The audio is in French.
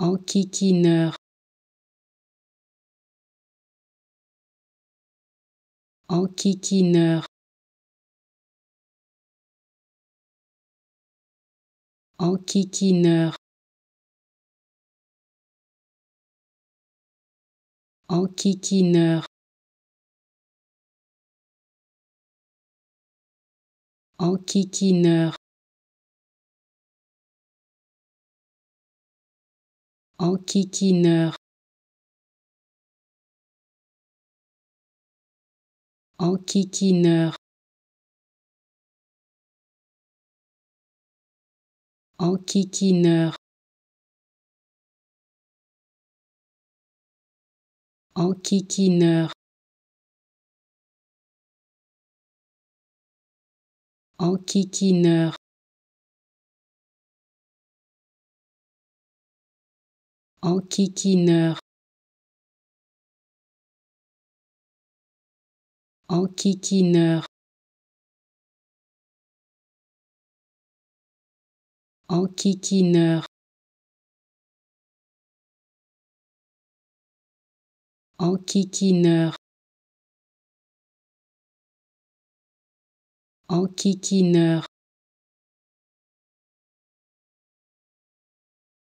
enquiquineur enquiquineur enquiquineur enquiquineur enquiquineur enquiquineur enquiquineur enquiquineur enquiquineur enquiquineur Enquiquineur. Enquiquineur. Enquiquineur. Enquiquineur. Enquiquineur.